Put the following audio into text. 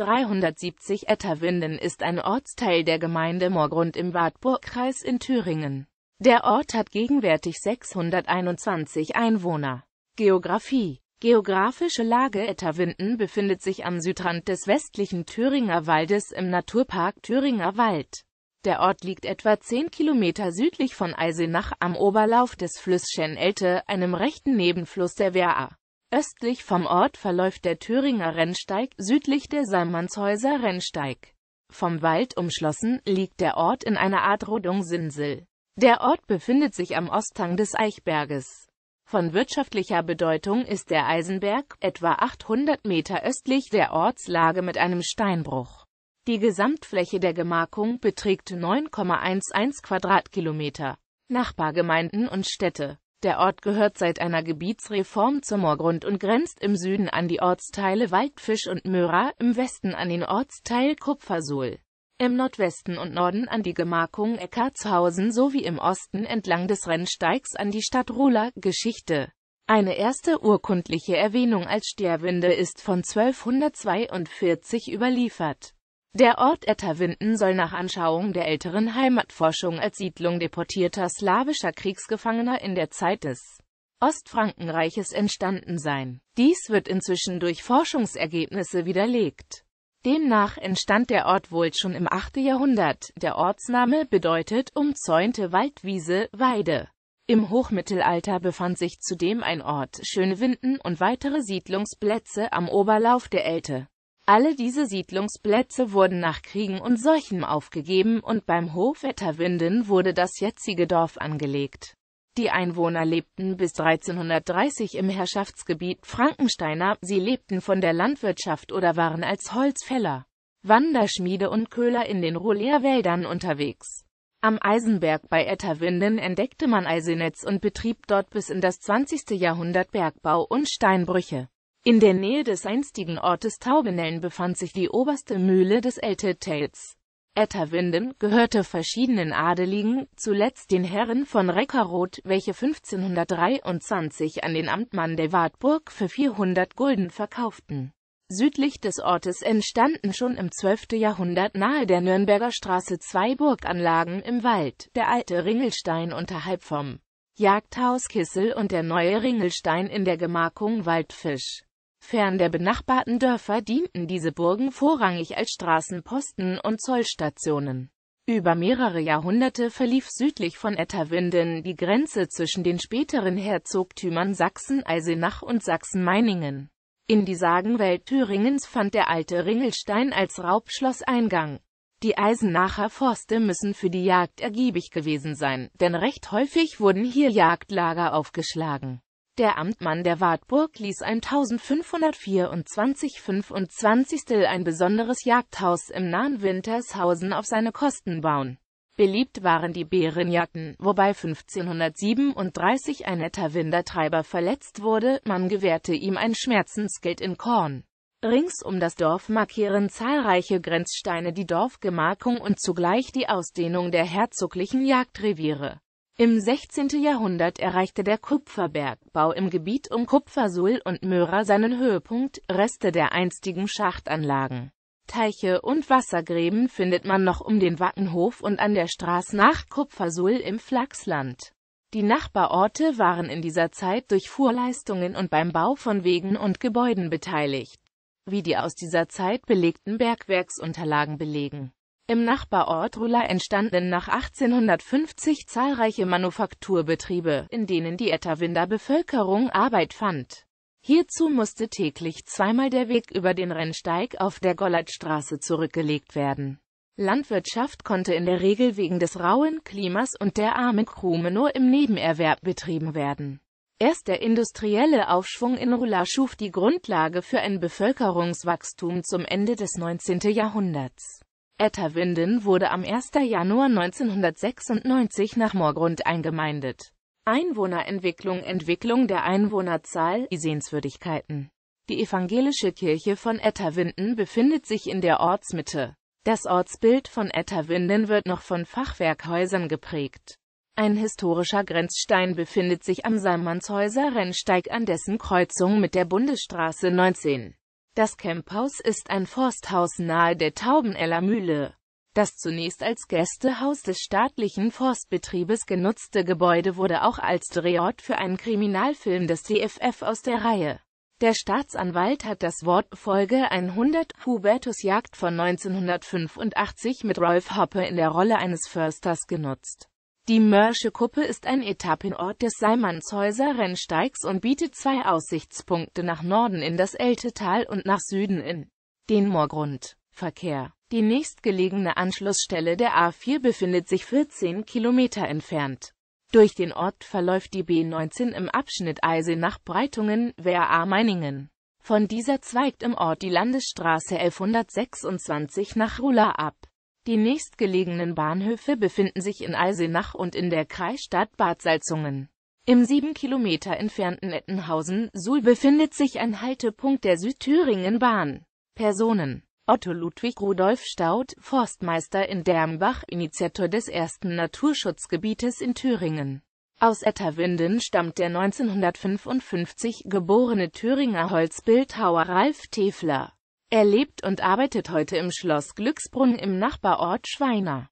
370 Etterwinden ist ein Ortsteil der Gemeinde Moorgrund im Wartburgkreis in Thüringen. Der Ort hat gegenwärtig 621 Einwohner. Geografie Geografische Lage Etterwinden befindet sich am Südrand des westlichen Thüringer Waldes im Naturpark Thüringer Wald. Der Ort liegt etwa 10 Kilometer südlich von Eisenach am Oberlauf des Flusschen Elte, einem rechten Nebenfluss der Wehr. Östlich vom Ort verläuft der Thüringer Rennsteig, südlich der Seimannshäuser Rennsteig. Vom Wald umschlossen, liegt der Ort in einer Art Rodungsinsel. Der Ort befindet sich am Osthang des Eichberges. Von wirtschaftlicher Bedeutung ist der Eisenberg, etwa 800 Meter östlich der Ortslage mit einem Steinbruch. Die Gesamtfläche der Gemarkung beträgt 9,11 Quadratkilometer. Nachbargemeinden und Städte der Ort gehört seit einer Gebietsreform zum Moorgrund und grenzt im Süden an die Ortsteile Waldfisch und Möhrer, im Westen an den Ortsteil Kupfersuhl, im Nordwesten und Norden an die Gemarkung Eckartshausen sowie im Osten entlang des Rennsteigs an die Stadt Rohler. Geschichte Eine erste urkundliche Erwähnung als Sterwinde ist von 1242 überliefert der Ort Etterwinden soll nach Anschauung der älteren Heimatforschung als Siedlung deportierter slawischer Kriegsgefangener in der Zeit des Ostfrankenreiches entstanden sein. Dies wird inzwischen durch Forschungsergebnisse widerlegt. Demnach entstand der Ort wohl schon im 8. Jahrhundert. Der Ortsname bedeutet umzäunte Waldwiese, Weide. Im Hochmittelalter befand sich zudem ein Ort Schönewinden und weitere Siedlungsplätze am Oberlauf der Elte. Alle diese Siedlungsplätze wurden nach Kriegen und Seuchen aufgegeben und beim Hof Etterwinden wurde das jetzige Dorf angelegt. Die Einwohner lebten bis 1330 im Herrschaftsgebiet Frankensteiner, sie lebten von der Landwirtschaft oder waren als Holzfäller, Wanderschmiede und Köhler in den Ruhrlehrwäldern unterwegs. Am Eisenberg bei Etterwinden entdeckte man Eisenetz und betrieb dort bis in das 20. Jahrhundert Bergbau und Steinbrüche. In der Nähe des einstigen Ortes Taubenellen befand sich die oberste Mühle des Eltetels. Etterwinden gehörte verschiedenen Adeligen, zuletzt den Herren von Reckeroth, welche 1523 an den Amtmann der Wartburg für 400 Gulden verkauften. Südlich des Ortes entstanden schon im 12. Jahrhundert nahe der Nürnberger Straße zwei Burganlagen im Wald, der alte Ringelstein unterhalb vom Jagdhaus Kissel und der neue Ringelstein in der Gemarkung Waldfisch. Fern der benachbarten Dörfer dienten diese Burgen vorrangig als Straßenposten und Zollstationen. Über mehrere Jahrhunderte verlief südlich von Etterwinden die Grenze zwischen den späteren Herzogtümern Sachsen-Eisenach und Sachsen-Meiningen. In die Sagenwelt Thüringens fand der alte Ringelstein als Raubschloss Eingang. Die Eisenacher Forste müssen für die Jagd ergiebig gewesen sein, denn recht häufig wurden hier Jagdlager aufgeschlagen. Der Amtmann der Wartburg ließ ein 1524 25. ein besonderes Jagdhaus im nahen Wintershausen auf seine Kosten bauen. Beliebt waren die Bärenjagden, wobei 1537 ein netter Windertreiber verletzt wurde, man gewährte ihm ein Schmerzensgeld in Korn. Rings um das Dorf markieren zahlreiche Grenzsteine die Dorfgemarkung und zugleich die Ausdehnung der herzoglichen Jagdreviere. Im 16. Jahrhundert erreichte der Kupferbergbau im Gebiet um Kupfersul und Möhra seinen Höhepunkt, Reste der einstigen Schachtanlagen. Teiche und Wassergräben findet man noch um den Wackenhof und an der Straße nach Kupfersul im Flachsland. Die Nachbarorte waren in dieser Zeit durch Fuhrleistungen und beim Bau von Wegen und Gebäuden beteiligt, wie die aus dieser Zeit belegten Bergwerksunterlagen belegen im Nachbarort Rula entstanden nach 1850 zahlreiche Manufakturbetriebe, in denen die Etterwinder Bevölkerung Arbeit fand. Hierzu musste täglich zweimal der Weg über den Rennsteig auf der Gollertstraße zurückgelegt werden. Landwirtschaft konnte in der Regel wegen des rauen Klimas und der armen Krume nur im Nebenerwerb betrieben werden. Erst der industrielle Aufschwung in Rula schuf die Grundlage für ein Bevölkerungswachstum zum Ende des 19. Jahrhunderts. Etterwinden wurde am 1. Januar 1996 nach Moorgrund eingemeindet. Einwohnerentwicklung Entwicklung der Einwohnerzahl, die Sehenswürdigkeiten Die evangelische Kirche von Etterwinden befindet sich in der Ortsmitte. Das Ortsbild von Etterwinden wird noch von Fachwerkhäusern geprägt. Ein historischer Grenzstein befindet sich am Salmannshäuser Rennsteig an dessen Kreuzung mit der Bundesstraße 19. Das Camphaus ist ein Forsthaus nahe der Taubeneller Mühle. Das zunächst als Gästehaus des staatlichen Forstbetriebes genutzte Gebäude wurde auch als Drehort für einen Kriminalfilm des DFF aus der Reihe. Der Staatsanwalt hat das Wort Folge 100 Hubertus Jagd von 1985 mit Rolf Hoppe in der Rolle eines Försters genutzt. Die Mörsche Kuppe ist ein Etappenort des Seimannshäuser Rennsteigs und bietet zwei Aussichtspunkte nach Norden in das Eltetal und nach Süden in den Moorgrund. Verkehr. Die nächstgelegene Anschlussstelle der A4 befindet sich 14 Kilometer entfernt. Durch den Ort verläuft die B19 im Abschnitt Eisenach Breitungen, Wehra Meiningen. Von dieser zweigt im Ort die Landesstraße 1126 nach Rula ab. Die nächstgelegenen Bahnhöfe befinden sich in Eisenach und in der Kreisstadt Bad Salzungen. Im sieben Kilometer entfernten Ettenhausen-Suhl befindet sich ein Haltepunkt der Südthüringen Bahn. Personen Otto Ludwig Rudolf Staud, Forstmeister in Dermbach, Initiator des ersten Naturschutzgebietes in Thüringen. Aus Etterwinden stammt der 1955 geborene Thüringer Holzbildhauer Ralf Tefler. Er lebt und arbeitet heute im Schloss Glücksbrunn im Nachbarort Schweiner.